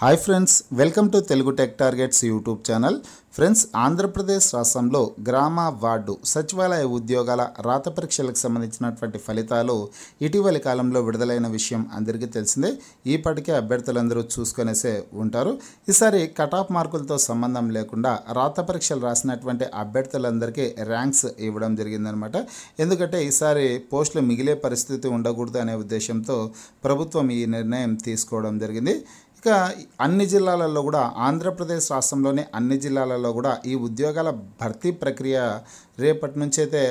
hi friends welcome to Telugu tech targets YouTube channel friends Andhra Pradesh రాష్ట్రంలో గ్రామ ward సచివాలయ ఉద్యోగాల రాత పరీక్షలకు సంబంధించినటువంటి ఫలితాలు ఇటీవలి కాలంలో విడుదలైన విషయం అందరికీ తెలిసిందే ఈపాటికే అభ్యర్థులందరూ చూసుకొనేసే ఉంటారు ఈసారి కటాఫ్ మార్కులతో సంబంధం లేకుండా రాత పరీక్షలు రాసినటువంటి అభ్యర్థులందరికీ ర్యాంక్స్ ఇవ్వడం జరిగిందనమాట ఎందుకంటే ఈసారి పోస్టులు మిగిలే పరిస్థితి ఉండకూడదు అనే ఉద్దేశంతో ప్రభుత్వం ఈ నిర్ణయం తీసుకోవడం జరిగింది ఇంకా అన్ని జిల్లాలలో కూడా ఆంధ్రప్రదేశ్ రాష్ట్రంలోని అన్ని జిల్లాలలో కూడా ఈ ఉద్యోగాల భర్తీ ప్రక్రియ రేపటి అయితే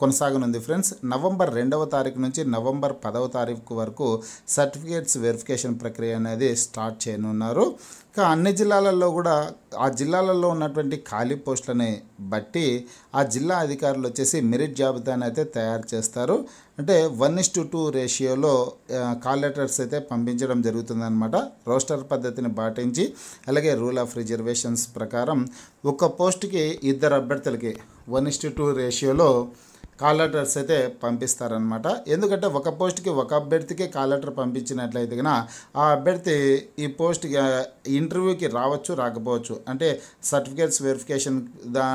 కొనసాగనుంది ఫ్రెండ్స్ నవంబర్ రెండవ తారీఖు నుంచి నవంబర్ పదవ తారీఖు వరకు సర్టిఫికేట్స్ వెరిఫికేషన్ ప్రక్రియ అనేది స్టార్ట్ చేయనున్నారు ఇంకా అన్ని జిల్లాలలో కూడా ఆ జిల్లాలలో ఉన్నటువంటి ఖాళీ పోస్టులని బట్టి ఆ జిల్లా అధికారులు వచ్చేసి మెరిట్ జాబితాని అయితే తయారు చేస్తారు అంటే వన్ ఇస్ టు టూ రేషియోలో కాల్ లెటర్స్ అయితే పంపించడం జరుగుతుందనమాట రోస్టర్ పద్ధతిని పాటించి అలాగే రూల్ ఆఫ్ రిజర్వేషన్స్ ప్రకారం ఒక్క పోస్ట్కి ఇద్దరు అభ్యర్థులకి వన్ ఇస్ టు టూ రేషియోలో కాల్ లెటర్స్ అయితే పంపిస్తారనమాట ఎందుకంటే ఒక పోస్ట్కి ఒక అభ్యర్థికి కాల్ లెటర్ పంపించినట్లయితే కనుక ఆ అభ్యర్థి ఈ పోస్ట్ ఇంటర్వ్యూకి రావచ్చు రాకపోవచ్చు అంటే సర్టిఫికేట్స్ వెరిఫికేషన్ దా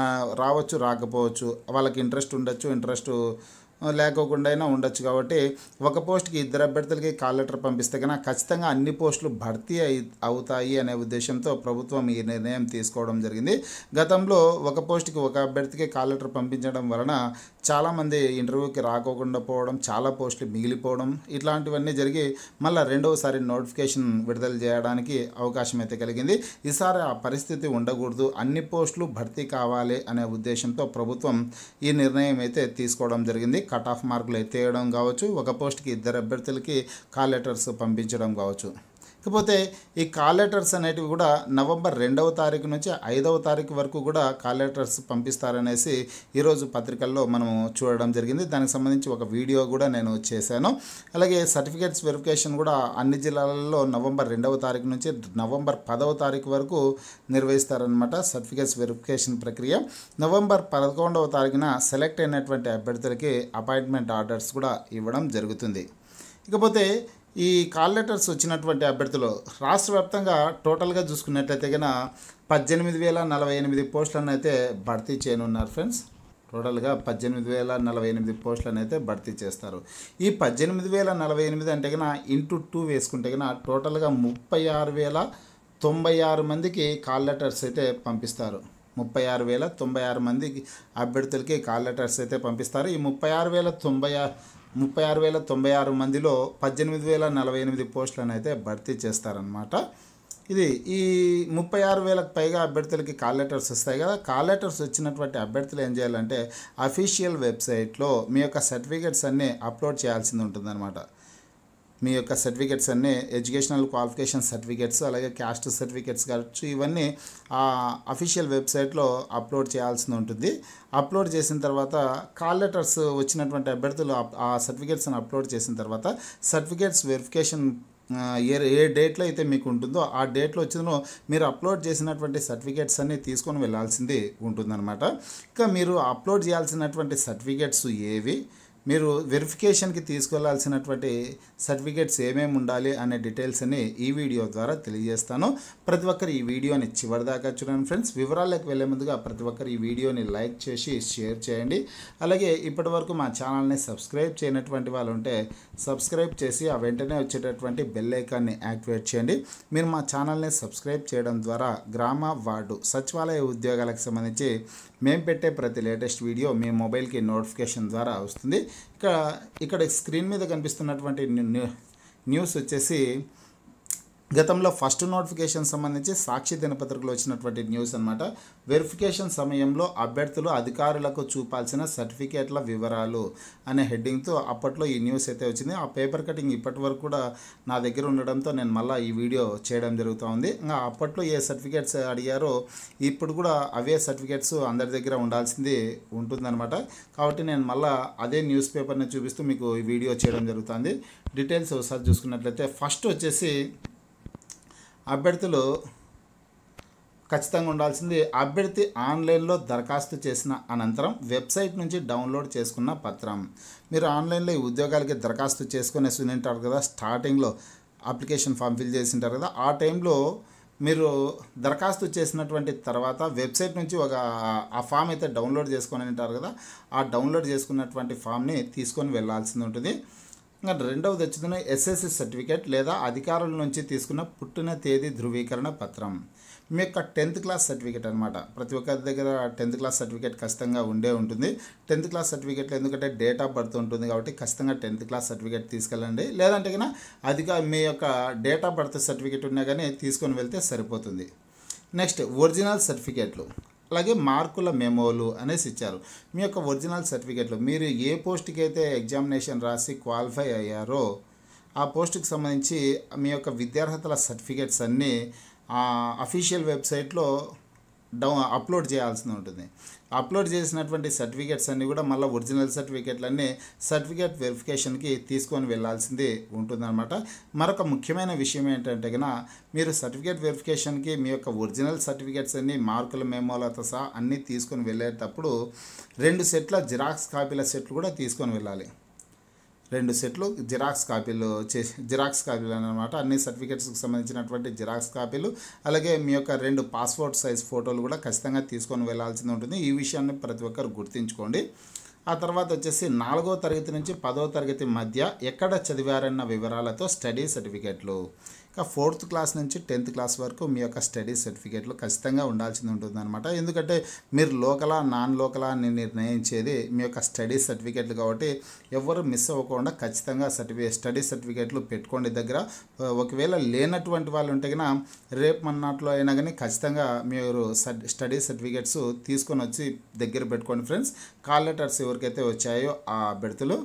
రావచ్చు రాకపోవచ్చు వాళ్ళకి ఇంట్రెస్ట్ ఉండొచ్చు ఇంట్రెస్ట్ లేకోకుండా అయినా ఉండొచ్చు కాబట్టి ఒక పోస్ట్కి ఇద్దరు అభ్యర్థులకి కాల్ లెటర్ పంపిస్తే కన్నా ఖచ్చితంగా అన్ని పోస్టులు భర్తీ అయి అవుతాయి అనే ఉద్దేశంతో ప్రభుత్వం ఈ నిర్ణయం తీసుకోవడం జరిగింది గతంలో ఒక పోస్ట్కి ఒక అభ్యర్థికి కాల్ లెటర్ పంపించడం వలన చాలామంది ఇంటర్వ్యూకి రాకోకుండా పోవడం చాలా పోస్టులు మిగిలిపోవడం ఇట్లాంటివన్నీ జరిగి మళ్ళీ రెండవసారి నోటిఫికేషన్ విడుదల చేయడానికి అవకాశం అయితే కలిగింది ఈసారి ఆ పరిస్థితి ఉండకూడదు అన్ని పోస్టులు భర్తీ కావాలి అనే ఉద్దేశంతో ప్రభుత్వం ఈ నిర్ణయం అయితే తీసుకోవడం జరిగింది కట్ ఆఫ్ మార్కులు ఎత్తేయడం కావచ్చు ఒక పోస్ట్కి ఇద్దరు అభ్యర్థులకి కాల్ లెటర్స్ పంపించడం కావచ్చు ఇకపోతే ఈ కాల్ లెటర్స్ అనేటివి కూడా నవంబర్ రెండవ తారీఖు నుంచి ఐదవ తారీఖు వరకు కూడా కాల్ లెటర్స్ పంపిస్తారనేసి ఈరోజు పత్రికల్లో మనం చూడడం జరిగింది దానికి సంబంధించి ఒక వీడియో కూడా నేను చేశాను అలాగే సర్టిఫికేట్స్ వెరిఫికేషన్ కూడా అన్ని జిల్లాలలో నవంబర్ రెండవ తారీఖు నుంచి నవంబర్ పదవ తారీఖు వరకు నిర్వహిస్తారనమాట సర్టిఫికేట్స్ వెరిఫికేషన్ ప్రక్రియ నవంబర్ పదకొండవ తారీఖున సెలెక్ట్ అయినటువంటి అభ్యర్థులకి అపాయింట్మెంట్ ఆర్డర్స్ కూడా ఇవ్వడం జరుగుతుంది ఇకపోతే ఈ కాల్ లెటర్స్ వచ్చినటువంటి అభ్యర్థులు రాష్ట్ర వ్యాప్తంగా టోటల్గా చూసుకున్నట్లయితే కనుక పద్దెనిమిది వేల నలభై ఎనిమిది పోస్టులను అయితే భర్తీ చేయనున్నారు ఫ్రెండ్స్ టోటల్గా పద్దెనిమిది వేల నలభై ఎనిమిది పోస్టులను అయితే భర్తీ చేస్తారు ఈ పద్దెనిమిది వేల నలభై ఎనిమిది అంటే కన్నా ఇంటూ టూ వేసుకుంటే కన్నా టోటల్గా ముప్పై ఆరు వేల తొంభై ఆరు మందికి కాల్ లెటర్స్ అయితే పంపిస్తారు ముప్పై ఆరు వేల తొంభై ఆరు మందికి అభ్యర్థులకి కాల్ లెటర్స్ అయితే పంపిస్తారు ఈ ముప్పై ఆరు వేల తొంభై ఆరు ముప్పై ఆరు వేల తొంభై ఆరు మందిలో పద్దెనిమిది వేల నలభై ఎనిమిది పోస్టులను అయితే భర్తీ చేస్తారనమాట ఇది ఈ ముప్పై ఆరు వేలకు పైగా అభ్యర్థులకి కాల్ లెటర్స్ వస్తాయి కదా కాల్ లెటర్స్ వచ్చినటువంటి అభ్యర్థులు ఏం చేయాలంటే అఫీషియల్ వెబ్సైట్లో మీ యొక్క సర్టిఫికేట్స్ అన్నీ అప్లోడ్ చేయాల్సింది ఉంటుందన్నమాట మీ యొక్క సర్టిఫికెట్స్ అన్నీ ఎడ్యుకేషనల్ క్వాలిఫికేషన్ సర్టిఫికెట్స్ అలాగే క్యాస్ట్ సర్టిఫికెట్స్ కావచ్చు ఇవన్నీ ఆ అఫీషియల్ వెబ్సైట్లో అప్లోడ్ చేయాల్సి ఉంటుంది అప్లోడ్ చేసిన తర్వాత కాల్ లెటర్స్ వచ్చినటువంటి అభ్యర్థులు ఆ సర్టిఫికెట్స్ని అప్లోడ్ చేసిన తర్వాత సర్టిఫికెట్స్ వెరిఫికేషన్ ఏ ఏ డేట్లో అయితే మీకు ఉంటుందో ఆ డేట్లో వచ్చినో మీరు అప్లోడ్ చేసినటువంటి సర్టిఫికేట్స్ అన్నీ తీసుకొని వెళ్ళాల్సింది ఉంటుందన్నమాట ఇంకా మీరు అప్లోడ్ చేయాల్సినటువంటి సర్టిఫికేట్స్ ఏవి మీరు వెరిఫికేషన్కి తీసుకెళ్లాల్సినటువంటి సర్టిఫికేట్స్ ఏమేమి ఉండాలి అనే డీటెయిల్స్ అని ఈ వీడియో ద్వారా తెలియజేస్తాను ప్రతి ఒక్కరు ఈ వీడియోని చివరిదాకా చూడండి ఫ్రెండ్స్ వివరాలకు వెళ్ళే ముందుగా ప్రతి ఒక్కరు ఈ వీడియోని లైక్ చేసి షేర్ చేయండి అలాగే ఇప్పటి వరకు మా ఛానల్ని సబ్స్క్రైబ్ చేయనటువంటి వాళ్ళు ఉంటే సబ్స్క్రైబ్ చేసి ఆ వెంటనే వచ్చేటటువంటి బెల్లైకాన్ని యాక్టివేట్ చేయండి మీరు మా ఛానల్ని సబ్స్క్రైబ్ చేయడం ద్వారా గ్రామ వార్డు సచివాలయ ఉద్యోగాలకు సంబంధించి మేము పెట్టే ప్రతి లేటెస్ట్ వీడియో మీ మొబైల్కి నోటిఫికేషన్ ద్వారా వస్తుంది ఇక్కడ ఇక్కడ స్క్రీన్ మీద కనిపిస్తున్నటువంటి న్యూస్ వచ్చేసి గతంలో ఫస్ట్ నోటిఫికేషన్ సంబంధించి సాక్షి దినపత్రికలో వచ్చినటువంటి న్యూస్ అనమాట వెరిఫికేషన్ సమయంలో అభ్యర్థులు అధికారులకు చూపాల్సిన సర్టిఫికేట్ల వివరాలు అనే హెడ్డింగ్తో అప్పట్లో ఈ న్యూస్ అయితే వచ్చింది ఆ పేపర్ కటింగ్ ఇప్పటి వరకు కూడా నా దగ్గర ఉండడంతో నేను మళ్ళీ ఈ వీడియో చేయడం జరుగుతూ ఉంది ఇంకా అప్పట్లో ఏ సర్టిఫికేట్స్ అడిగారో ఇప్పుడు కూడా అవే సర్టిఫికేట్స్ అందరి దగ్గర ఉండాల్సింది ఉంటుందన్నమాట కాబట్టి నేను మళ్ళీ అదే న్యూస్ పేపర్ని చూపిస్తూ మీకు ఈ వీడియో చేయడం జరుగుతుంది డీటెయిల్స్ ఒకసారి చూసుకున్నట్లయితే ఫస్ట్ వచ్చేసి అభ్యర్థులు ఖచ్చితంగా ఉండాల్సింది అభ్యర్థి ఆన్లైన్లో దరఖాస్తు చేసిన అనంతరం వెబ్సైట్ నుంచి డౌన్లోడ్ చేసుకున్న పత్రం మీరు ఆన్లైన్లో ఈ ఉద్యోగాలకి దరఖాస్తు చేసుకునే ఉంటారు కదా స్టార్టింగ్లో అప్లికేషన్ ఫామ్ ఫిల్ చేసింటారు కదా ఆ టైంలో మీరు దరఖాస్తు చేసినటువంటి తర్వాత వెబ్సైట్ నుంచి ఒక ఆ ఫామ్ అయితే డౌన్లోడ్ చేసుకొని అంటారు కదా ఆ డౌన్లోడ్ చేసుకున్నటువంటి ఫామ్ని తీసుకొని వెళ్ళాల్సింది ఉంటుంది రెండవది వచ్చిన ఎస్ఎస్సి సర్టిఫికేట్ లేదా అధికారుల నుంచి తీసుకున్న పుట్టిన తేదీ ధృవీకరణ పత్రం మీ యొక్క టెన్త్ క్లాస్ సర్టిఫికేట్ అనమాట ప్రతి ఒక్కరి దగ్గర టెన్త్ క్లాస్ సర్టిఫికేట్ ఖచ్చితంగా ఉండే ఉంటుంది టెన్త్ క్లాస్ సర్టిఫికేట్లో ఎందుకంటే డేట్ ఆఫ్ బర్త్ ఉంటుంది కాబట్టి ఖచ్చితంగా టెన్త్ క్లాస్ సర్టిఫికేట్ తీసుకెళ్ళండి లేదంటే కన్నా అధిక మీ యొక్క డేట్ ఆఫ్ బర్త్ సర్టిఫికేట్ ఉన్నా కానీ తీసుకొని వెళ్తే సరిపోతుంది నెక్స్ట్ ఒరిజినల్ సర్టిఫికేట్లు అలాగే మార్కుల మెమోలు అనేసి ఇచ్చారు మీ యొక్క ఒరిజినల్ సర్టిఫికేట్లు మీరు ఏ పోస్ట్కి అయితే ఎగ్జామినేషన్ రాసి క్వాలిఫై అయ్యారో ఆ పోస్ట్కి సంబంధించి మీ యొక్క విద్యార్హతల సర్టిఫికేట్స్ అన్నీ అఫీషియల్ వెబ్సైట్లో డౌన్ అప్లోడ్ చేయాల్సి ఉంటుంది అప్లోడ్ చేసినటువంటి సర్టిఫికేట్స్ అన్నీ కూడా మళ్ళీ ఒరిజినల్ సర్టిఫికేట్లన్నీ సర్టిఫికేట్ వెరిఫికేషన్కి తీసుకొని వెళ్ళాల్సింది ఉంటుందన్నమాట మరొక ముఖ్యమైన విషయం ఏంటంటే కనుక మీరు సర్టిఫికేట్ వెరిఫికేషన్కి మీ యొక్క ఒరిజినల్ సర్టిఫికేట్స్ అన్ని మార్కుల మెమోలతో సహా అన్నీ తీసుకొని వెళ్ళేటప్పుడు రెండు సెట్ల జిరాక్స్ కాపీల సెట్లు కూడా తీసుకొని వెళ్ళాలి రెండు సెట్లు జిరాక్స్ కాపీలు చేసి జిరాక్స్ కాపీలు అనమాట అన్ని సర్టిఫికేట్స్కి సంబంధించినటువంటి జిరాక్స్ కాపీలు అలాగే మీ యొక్క రెండు పాస్పోర్ట్ సైజ్ ఫోటోలు కూడా ఖచ్చితంగా తీసుకొని వెళ్లాల్సింది ఉంటుంది ఈ విషయాన్ని ప్రతి ఒక్కరు గుర్తుంచుకోండి ఆ తర్వాత వచ్చేసి నాలుగో తరగతి నుంచి పదో తరగతి మధ్య ఎక్కడ చదివారన్న వివరాలతో స్టడీ సర్టిఫికెట్లు ఇక ఫోర్త్ క్లాస్ నుంచి టెన్త్ క్లాస్ వరకు మీ యొక్క స్టడీ సర్టిఫికేట్లు ఖచ్చితంగా ఉండాల్సింది అనమాట ఎందుకంటే మీరు లోకలా నాన్ లోకలా అని నిర్ణయించేది మీ యొక్క స్టడీ సర్టిఫికేట్లు కాబట్టి ఎవరు మిస్ అవ్వకుండా ఖచ్చితంగా సర్టిఫికే స్టడీ సర్టిఫికేట్లు పెట్టుకోండి దగ్గర ఒకవేళ లేనటువంటి వాళ్ళు ఉంటే కన్నా రేపు నాట్లో అయినా కానీ ఖచ్చితంగా మీరు స్టడీ సర్టిఫికేట్స్ తీసుకొని వచ్చి దగ్గర పెట్టుకోండి ఫ్రెండ్స్ కాల్ లెటర్స్ ఎవరికైతే వచ్చాయో ఆ బెడతలు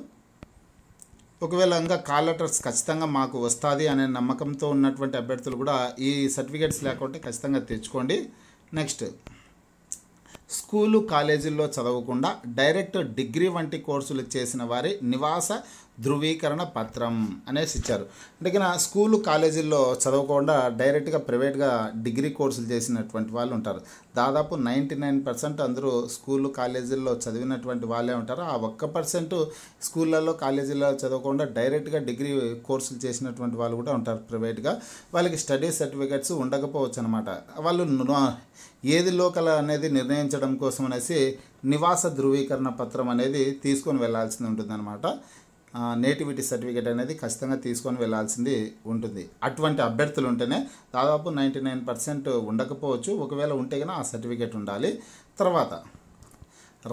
ఒకవేళ ఇంకా కాల్ లెటర్స్ ఖచ్చితంగా మాకు వస్తుంది అనే నమ్మకంతో ఉన్నటువంటి అభ్యర్థులు కూడా ఈ సర్టిఫికేట్స్ లేకుంటే ఖచ్చితంగా తెచ్చుకోండి నెక్స్ట్ స్కూలు కాలేజీల్లో చదవకుండా డైరెక్ట్ డిగ్రీ వంటి కోర్సులు చేసిన వారి నివాస ధృవీకరణ పత్రం అనేసి ఇచ్చారు అంటే స్కూలు కాలేజీల్లో చదవకుండా డైరెక్ట్గా ప్రైవేట్గా డిగ్రీ కోర్సులు చేసినటువంటి వాళ్ళు ఉంటారు దాదాపు నైంటీ నైన్ పర్సెంట్ అందరూ స్కూలు కాలేజీల్లో చదివినటువంటి వాళ్ళే ఉంటారు ఆ ఒక్క పర్సెంట్ స్కూళ్ళల్లో కాలేజీలలో చదవకుండా డైరెక్ట్గా డిగ్రీ కోర్సులు చేసినటువంటి వాళ్ళు కూడా ఉంటారు ప్రైవేట్గా వాళ్ళకి స్టడీ సర్టిఫికెట్స్ ఉండకపోవచ్చు అనమాట వాళ్ళు ఏది లోకల్ అనేది నిర్ణయించడం కోసం అనేసి నివాస ధృవీకరణ పత్రం అనేది తీసుకొని వెళ్లాల్సింది ఉంటుందన్నమాట నేటివిటీ సర్టిఫికేట్ అనేది ఖచ్చితంగా తీసుకొని వెళ్లాల్సింది ఉంటుంది అటువంటి అభ్యర్థులు ఉంటేనే దాదాపు నైంటీ నైన్ పర్సెంట్ ఉండకపోవచ్చు ఒకవేళ ఉంటే కనుక ఆ సర్టిఫికేట్ ఉండాలి తర్వాత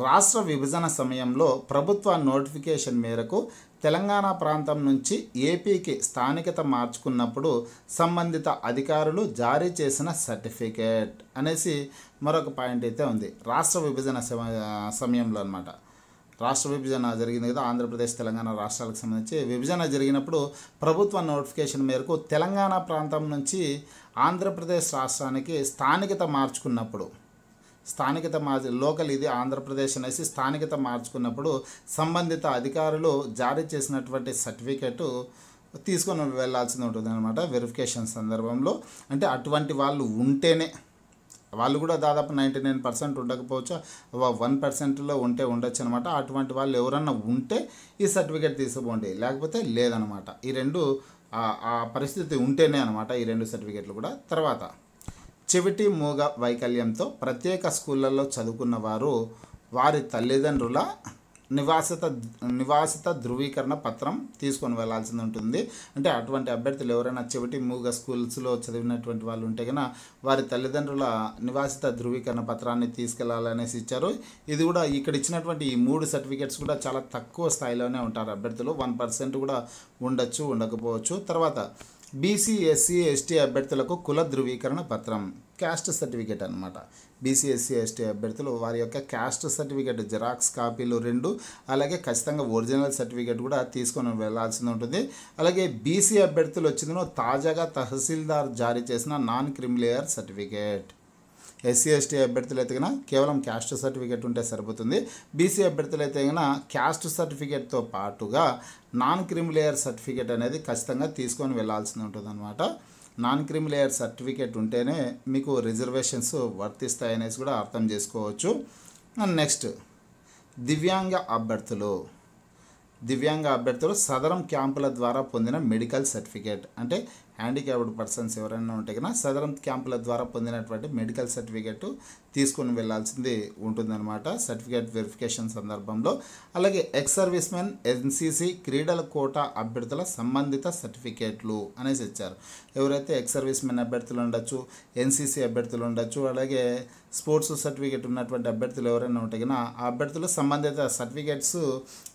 రాష్ట్ర విభజన సమయంలో ప్రభుత్వ నోటిఫికేషన్ మేరకు తెలంగాణ ప్రాంతం నుంచి ఏపీకి స్థానికత మార్చుకున్నప్పుడు సంబంధిత అధికారులు జారీ చేసిన సర్టిఫికేట్ అనేసి మరొక పాయింట్ అయితే ఉంది రాష్ట్ర విభజన సమయంలో అనమాట రాష్ట్ర విభజన జరిగింది కదా ఆంధ్రప్రదేశ్ తెలంగాణ రాష్ట్రాలకు సంబంధించి విభజన జరిగినప్పుడు ప్రభుత్వ నోటిఫికేషన్ మేరకు తెలంగాణ ప్రాంతం నుంచి ఆంధ్రప్రదేశ్ రాష్ట్రానికి స్థానికత మార్చుకున్నప్పుడు స్థానికత మార్చి లోకల్ ఇది ఆంధ్రప్రదేశ్ అనేసి స్థానికత మార్చుకున్నప్పుడు సంబంధిత అధికారులు జారీ చేసినటువంటి సర్టిఫికేటు తీసుకొని వెళ్లాల్సింది ఉంటుంది అనమాట వెరిఫికేషన్ సందర్భంలో అంటే అటువంటి వాళ్ళు ఉంటేనే వాళ్ళు కూడా దాదాపు నైంటీ నైన్ పర్సెంట్ ఉండకపోవచ్చు వన్ పర్సెంట్లో ఉంటే ఉండొచ్చు అనమాట అటువంటి వాళ్ళు ఎవరన్నా ఉంటే ఈ సర్టిఫికేట్ తీసుకోండి లేకపోతే లేదనమాట ఈ రెండు ఆ పరిస్థితి ఉంటేనే అనమాట ఈ రెండు సర్టిఫికేట్లు కూడా తర్వాత చెవిటి మూగ వైకల్యంతో ప్రత్యేక స్కూళ్ళల్లో చదువుకున్న వారు వారి తల్లిదండ్రుల నివాసిత నివాసిత ధృవీకరణ పత్రం తీసుకొని వెళ్లాల్సింది ఉంటుంది అంటే అటువంటి అభ్యర్థులు ఎవరైనా చెవిటి మూగ స్కూల్స్లో చదివినటువంటి వాళ్ళు ఉంటే కనుక వారి తల్లిదండ్రుల నివాసిత ధృవీకరణ పత్రాన్ని తీసుకెళ్లాలనేసి ఇచ్చారు ఇది కూడా ఇక్కడ ఇచ్చినటువంటి ఈ మూడు సర్టిఫికేట్స్ కూడా చాలా తక్కువ స్థాయిలోనే ఉంటారు అభ్యర్థులు వన్ పర్సెంట్ కూడా ఉండొచ్చు ఉండకపోవచ్చు తర్వాత బీసీ ఎస్సీ ఎస్టీ అభ్యర్థులకు కుల ధృవీకరణ పత్రం క్యాస్ట్ సర్టిఫికేట్ అనమాట బీసీఎస్సీ ఎస్టీ అభ్యర్థులు వారి యొక్క క్యాస్ట్ సర్టిఫికేట్ జిరాక్స్ కాపీలు రెండు అలాగే ఖచ్చితంగా ఒరిజినల్ సర్టిఫికేట్ కూడా తీసుకొని వెళ్లాల్సి ఉంటుంది అలాగే బీసీ అభ్యర్థులు వచ్చిందో తాజాగా తహసీల్దార్ జారీ చేసిన non creamy layer certificate SC ST అభ్యర్థులు అయితే కేవలం క్యాస్ట్ సర్టిఫికేట్ ఉంటే సరిపోతుంది బీసీ అభ్యర్థులు అయితే క్యాస్ట్ సర్టిఫికేట్తో పాటుగా నాన్ క్రిమిలేయర్ సర్టిఫికేట్ అనేది ఖచ్చితంగా తీసుకొని వెళ్లాల్సింది ఉంటుంది అనమాట నాన్ క్రీమ్ లేయర్ సర్టిఫికేట్ ఉంటేనే మీకు రిజర్వేషన్స్ వర్తిస్తాయనేసి కూడా అర్థం చేసుకోవచ్చు అండ్ నెక్స్ట్ దివ్యాంగ అభ్యర్థులు దివ్యాంగ అభ్యర్థులు సదరం క్యాంపుల ద్వారా పొందిన మెడికల్ సర్టిఫికేట్ అంటే హ్యాండిక్యాప్డ్ పర్సన్స్ ఎవరైనా ఉంటే కన్నా సదరం క్యాంపుల ద్వారా పొందినటువంటి మెడికల్ సర్టిఫికేట్ తీసుకుని వెళ్లాల్సింది ఉంటుందన్నమాట సర్టిఫికేట్ వెరిఫికేషన్ సందర్భంలో అలాగే ఎక్స్ సర్వీస్ మెన్ ఎన్సీసీ క్రీడల కోట అభ్యర్థుల సంబంధిత సర్టిఫికేట్లు అనేసి ఇచ్చారు ఎవరైతే ఎక్స్ సర్వీస్ మెన్ అభ్యర్థులు ఉండొచ్చు ఎన్సీసీ అభ్యర్థులు ఉండొచ్చు అలాగే స్పోర్ట్స్ సర్టిఫికేట్ ఉన్నటువంటి అభ్యర్థులు ఎవరైనా ఉంటే కన్నా ఆ అభ్యర్థులు సంబంధిత సర్టిఫికేట్స్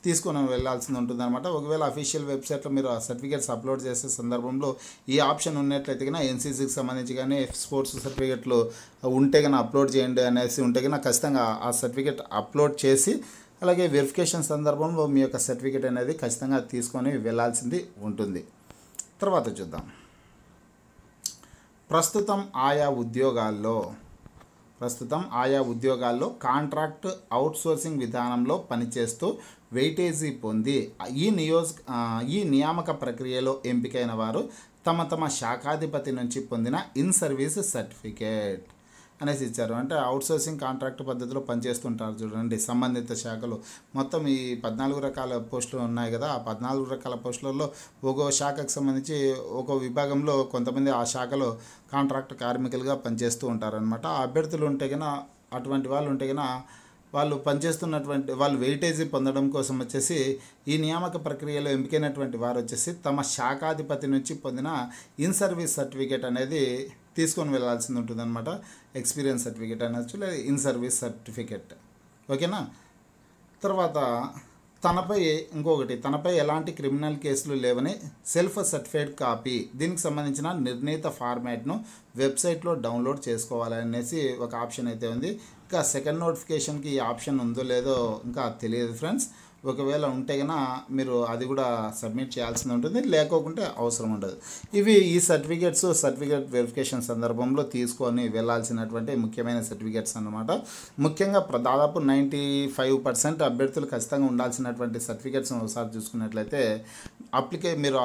తీసుకుని వెళ్లాల్సింది ఉంటుందన్నమాట ఒకవేళ అఫీషియల్ వెబ్సైట్లో మీరు ఆ సర్టిఫికేట్స్ అప్లోడ్ చేసే సందర్భంలో ఈ ఈ ఆప్షన్ ఉన్నట్లయితే కన్నా ఎన్సీసీకి సంబంధించి కానీ స్పోర్ట్స్ సర్టిఫికెట్లు ఉంటే కన్నా అప్లోడ్ చేయండి అనేసి ఉంటే కన్నా ఖచ్చితంగా ఆ సర్టిఫికెట్ అప్లోడ్ చేసి అలాగే వెరిఫికేషన్ సందర్భంలో మీ యొక్క సర్టిఫికేట్ అనేది ఖచ్చితంగా తీసుకొని వెళ్లాల్సింది ఉంటుంది తర్వాత చూద్దాం ప్రస్తుతం ఆయా ఉద్యోగాల్లో ప్రస్తుతం ఆయా ఉద్యోగాల్లో కాంట్రాక్ట్ అవుట్సోర్సింగ్ విధానంలో పనిచేస్తూ వెయిటేజీ పొంది ఈ నియోజక ఈ నియామక ప్రక్రియలో ఎంపికైన వారు తమ తమ శాఖాధిపతి నుంచి పొందిన ఇన్ సర్వీస్ సర్టిఫికేట్ అనేసి ఇచ్చారు అంటే అవుట్సోర్సింగ్ కాంట్రాక్ట్ పద్ధతిలో పనిచేస్తుంటారు చూడండి సంబంధిత శాఖలు మొత్తం ఈ పద్నాలుగు రకాల పోస్టులు ఉన్నాయి కదా ఆ పద్నాలుగు రకాల పోస్టులలో ఒక్కో శాఖకు సంబంధించి ఒక్కో విభాగంలో కొంతమంది ఆ శాఖలో కాంట్రాక్ట్ కార్మికులుగా పనిచేస్తూ ఉంటారనమాట అభ్యర్థులు ఉంటే కన్నా అటువంటి వాళ్ళు ఉంటే కన్నా వాళ్ళు పనిచేస్తున్నటువంటి వాళ్ళు వెయిటేజీ పొందడం కోసం వచ్చేసి ఈ నియామక ప్రక్రియలో ఎంపికైనటువంటి వారు వచ్చేసి తమ శాఖాధిపతి నుంచి పొందిన ఇన్ సర్వీస్ సర్టిఫికేట్ అనేది తీసుకొని వెళ్ళాల్సింది ఉంటుందన్నమాట ఎక్స్పీరియన్స్ సర్టిఫికేట్ అనొచ్చు లేదా ఇన్ సర్వీస్ సర్టిఫికేట్ ఓకేనా తర్వాత తనపై ఇంకొకటి తనపై ఎలాంటి క్రిమినల్ కేసులు లేవని సెల్ఫ్ సర్టిఫైడ్ కాపీ దీనికి సంబంధించిన నిర్ణీత ఫార్మాట్ను వెబ్సైట్లో డౌన్లోడ్ చేసుకోవాలనేసి ఒక ఆప్షన్ అయితే ఉంది ఇంకా సెకండ్ నోటిఫికేషన్కి ఈ ఆప్షన్ ఉందో లేదో ఇంకా తెలియదు ఫ్రెండ్స్ ఒకవేళ ఉంటే కన మీరు అది కూడా సబ్మిట్ చేయాల్సి ఉంటుంది లేకోకుంటే అవసరం ఉండదు ఇవి ఈ సర్టిఫికేట్స్ సర్టిఫికేట్ వెరిఫికేషన్ సందర్భంలో తీసుకొని వెళ్ళాల్సినటువంటి ముఖ్యమైన సర్టిఫికేట్స్ అనమాట ముఖ్యంగా దాదాపు నైంటీ ఫైవ్ పర్సెంట్ అభ్యర్థులు ఖచ్చితంగా ఉండాల్సినటువంటి సర్టిఫికేట్స్ ఒకసారి చూసుకున్నట్లయితే అప్లికే మీరు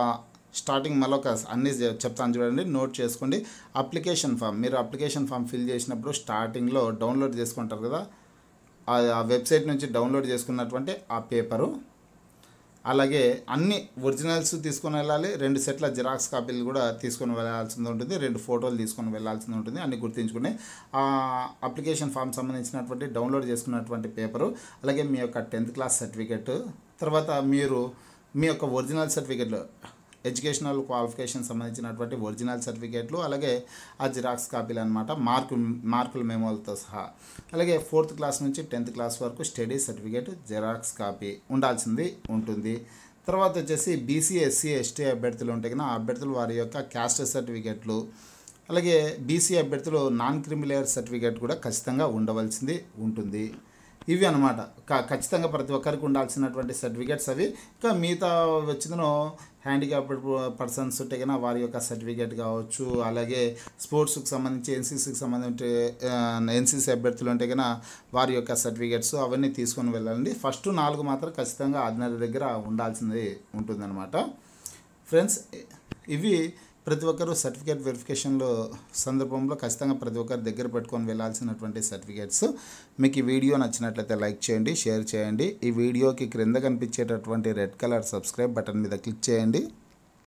స్టార్టింగ్ మళ్ళొక అన్ని చెప్తాను చూడండి నోట్ చేసుకోండి అప్లికేషన్ ఫామ్ మీరు అప్లికేషన్ ఫామ్ ఫిల్ చేసినప్పుడు స్టార్టింగ్లో డౌన్లోడ్ చేసుకుంటారు కదా ఆ వెబ్సైట్ నుంచి డౌన్లోడ్ చేసుకున్నటువంటి ఆ పేపరు అలాగే అన్ని ఒరిజినల్స్ తీసుకొని వెళ్ళాలి రెండు సెట్ల జిరాక్స్ కాపీలు కూడా తీసుకొని వెళ్ళాల్సింది ఉంటుంది రెండు ఫోటోలు తీసుకొని వెళ్ళాల్సింది ఉంటుంది అన్ని గుర్తించుకుని ఆ అప్లికేషన్ ఫామ్ సంబంధించినటువంటి డౌన్లోడ్ చేసుకున్నటువంటి పేపరు అలాగే మీ యొక్క టెన్త్ క్లాస్ సర్టిఫికెట్ తర్వాత మీరు మీ యొక్క ఒరిజినల్ సర్టిఫికెట్లు ఎడ్యుకేషనల్ క్వాలిఫికేషన్ సంబంధించినటువంటి ఒరిజినల్ సర్టిఫికేట్లు అలాగే ఆ జిరాక్స్ కాపీలు అనమాట మార్కు మార్కుల మెమోలతో సహా అలాగే ఫోర్త్ క్లాస్ నుంచి టెన్త్ క్లాస్ వరకు స్టడీ సర్టిఫికేట్ జిరాక్స్ కాపీ ఉండాల్సింది ఉంటుంది తర్వాత వచ్చేసి బీసీ ఎస్సీ ఎస్టీ అభ్యర్థులు ఉంటాయి కదా అభ్యర్థులు వారి యొక్క క్యాస్ట్ సర్టిఫికేట్లు అలాగే బీసీ అభ్యర్థులు నాన్ క్రిమిలేయర్ సర్టిఫికేట్ కూడా ఖచ్చితంగా ఉండవలసింది ఉంటుంది ఇవి అనమాట ఖచ్చితంగా ప్రతి ఒక్కరికి ఉండాల్సినటువంటి సర్టిఫికేట్స్ అవి ఇంకా మిగతా వచ్చిన హ్యాండిక్యాప్డ్ పర్సన్స్ ఉంటే వారి యొక్క సర్టిఫికేట్ కావచ్చు అలాగే స్పోర్ట్స్కి సంబంధించి ఎన్సీసీకి సంబంధించి ఎన్సీసీ అభ్యర్థులు ఉంటే కన్నా వారి యొక్క సర్టిఫికేట్స్ అవన్నీ తీసుకొని వెళ్ళాలండి ఫస్ట్ నాలుగు మాత్రం ఖచ్చితంగా ఆర్డినరీ దగ్గర ఉండాల్సింది ఉంటుందన్నమాట ఫ్రెండ్స్ ఇవి ప్రతి ఒక్కరూ సర్టిఫికేట్ వెరిఫికేషన్లో సందర్భంలో ఖచ్చితంగా ప్రతి ఒక్కరు దగ్గర పెట్టుకొని వెళ్ళాల్సినటువంటి సర్టిఫికేట్స్ మీకు ఈ వీడియో నచ్చినట్లయితే లైక్ చేయండి షేర్ చేయండి ఈ వీడియోకి క్రింద కనిపించేటటువంటి రెడ్ కలర్ సబ్స్క్రైబ్ బటన్ మీద క్లిక్ చేయండి